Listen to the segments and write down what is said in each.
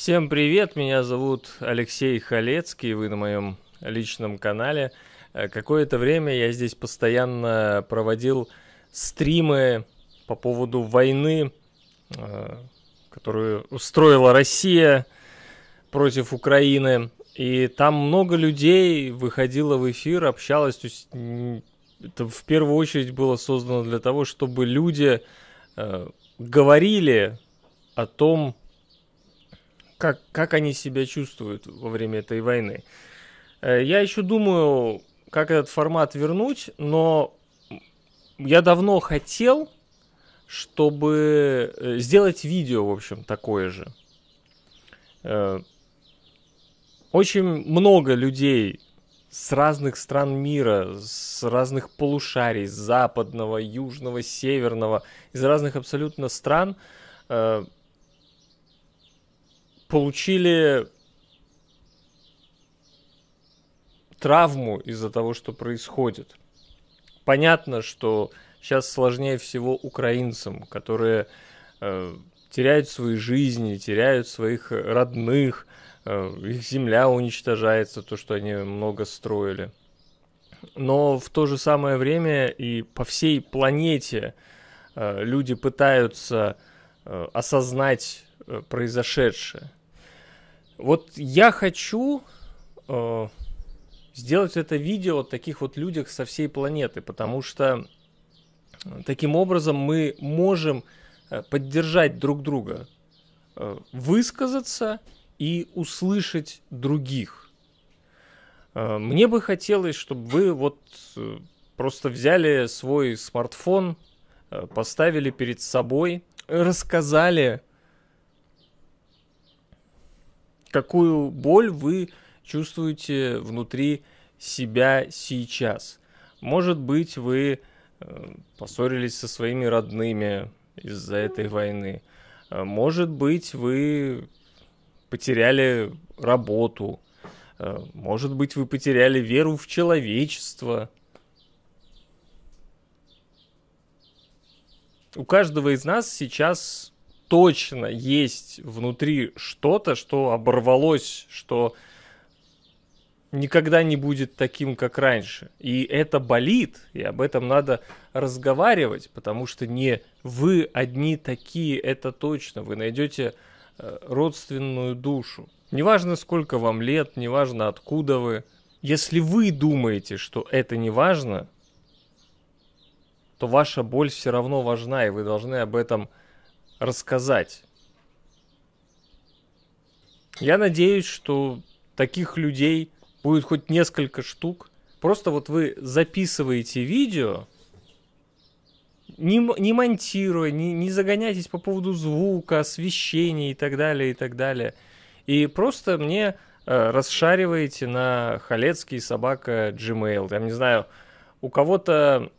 Всем привет, меня зовут Алексей Халецкий, вы на моем личном канале. Э, какое-то время я здесь постоянно проводил стримы по поводу войны, э, которую устроила Россия против Украины. И там много людей выходило в эфир, общалось. То есть это в первую очередь было создано для того, чтобы люди э, говорили о том, как, как они себя чувствуют во время этой войны. Э, я еще думаю, как этот формат вернуть, но я давно хотел, чтобы э, сделать видео, в общем, такое же. Э, очень много людей с разных стран мира, с разных полушарий, с западного, южного, северного, из разных абсолютно стран получили травму из-за того, что происходит. Понятно, что сейчас сложнее всего украинцам, которые э, теряют свои жизни, теряют своих э, родных, э, их земля уничтожается, то, что они много строили. Но в то же самое время и по всей планете э, люди пытаются э, осознать э, произошедшее. Вот я хочу э, сделать это видео о таких вот людях со всей планеты, потому что э, таким образом мы можем э, поддержать друг друга, э, высказаться и услышать других. Э, мне бы хотелось, чтобы вы вот э, просто взяли свой смартфон, э, поставили перед собой, рассказали какую боль вы чувствуете внутри себя сейчас. Может быть, вы э, поссорились со своими родными из-за этой войны. Э, может быть, вы потеряли работу. Э, может быть, вы потеряли веру в человечество. У каждого из нас сейчас точно есть внутри что-то, что оборвалось, что никогда не будет таким, как раньше. И это болит, и об этом надо разговаривать, потому что не вы одни такие, это точно. Вы найдете э, родственную душу. Неважно, сколько вам лет, неважно, откуда вы. Если вы думаете, что это не важно, то ваша боль все равно важна, и вы должны об этом рассказать. Я надеюсь, что таких людей будет хоть несколько штук. Просто вот вы записываете видео, не, не монтируя, не, не загоняйтесь по поводу звука, освещения и так далее, и так далее. И просто мне э, расшариваете на халецкий собака Gmail. Я не знаю, у кого-то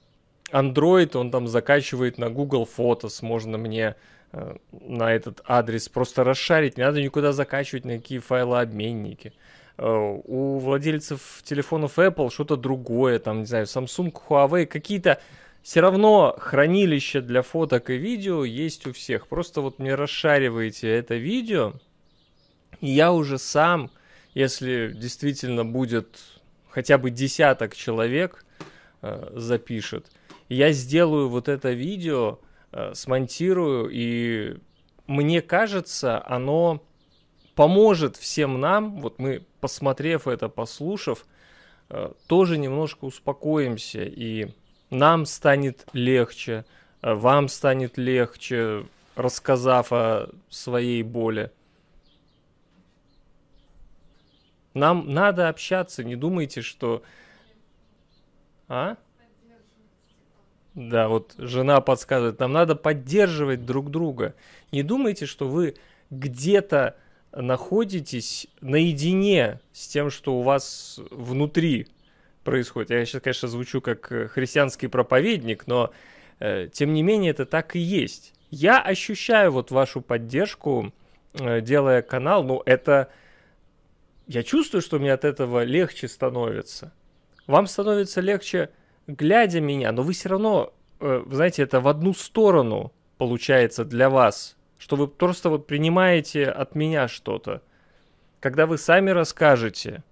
Android, он там закачивает на Google Photos, можно мне э, на этот адрес просто расшарить, не надо никуда закачивать на какие файлообменники. Э, у владельцев телефонов Apple что-то другое, там, не знаю, Samsung, Huawei, какие-то все равно хранилище для фоток и видео есть у всех. Просто вот мне расшариваете это видео, и я уже сам, если действительно будет хотя бы десяток человек э, запишет – я сделаю вот это видео, э, смонтирую, и мне кажется, оно поможет всем нам, вот мы, посмотрев это, послушав, э, тоже немножко успокоимся, и нам станет легче, э, вам станет легче, рассказав о своей боли. Нам надо общаться, не думайте, что... А? Да, вот жена подсказывает, нам надо поддерживать друг друга. Не думайте, что вы где-то находитесь наедине с тем, что у вас внутри происходит. Я сейчас, конечно, звучу как э, христианский проповедник, но э, тем не менее это так и есть. Я ощущаю вот вашу поддержку, э, делая канал, ну это... Я чувствую, что мне от этого легче становится. Вам становится легче глядя меня, но вы все равно, э, знаете, это в одну сторону получается для вас, что вы просто вот принимаете от меня что-то. Когда вы сами расскажете,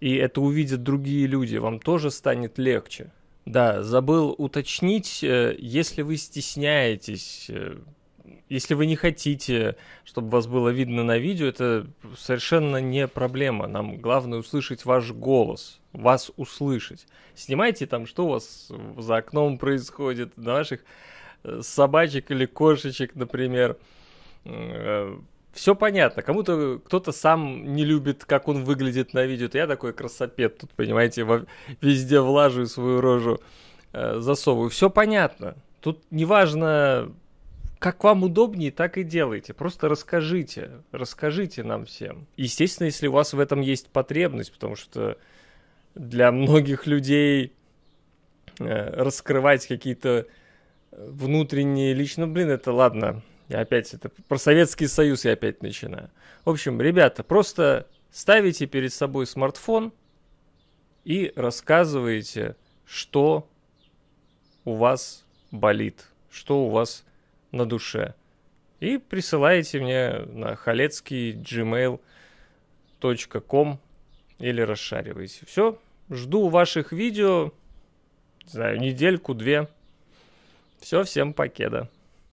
и это увидят другие люди, вам тоже станет легче. Да, забыл уточнить, э, если вы стесняетесь э, если вы не хотите, чтобы вас было видно на видео, это совершенно не проблема. Нам главное услышать ваш голос, вас услышать. Снимайте там, что у вас за окном происходит, ваших э, собачек или кошечек, например. Э, Все понятно. Кому-то кто-то сам не любит, как он выглядит на видео. я такой красопед тут, понимаете, везде влажу свою рожу э, засовываю. Все понятно. Тут неважно, как вам удобнее, так и делайте. Просто расскажите, расскажите нам всем. Естественно, если у вас в этом есть потребность, потому что для многих людей э, раскрывать какие-то э, внутренние лично, блин, это ладно. Я опять это про Советский Союз я опять начинаю. В общем, ребята, просто ставите перед собой смартфон и рассказывайте, что у вас болит, что у вас на душе. И присылаете мне на халецкий gmail.com или расшариваете. Все, жду ваших видео, не знаю, недельку-две. Все, всем покеда.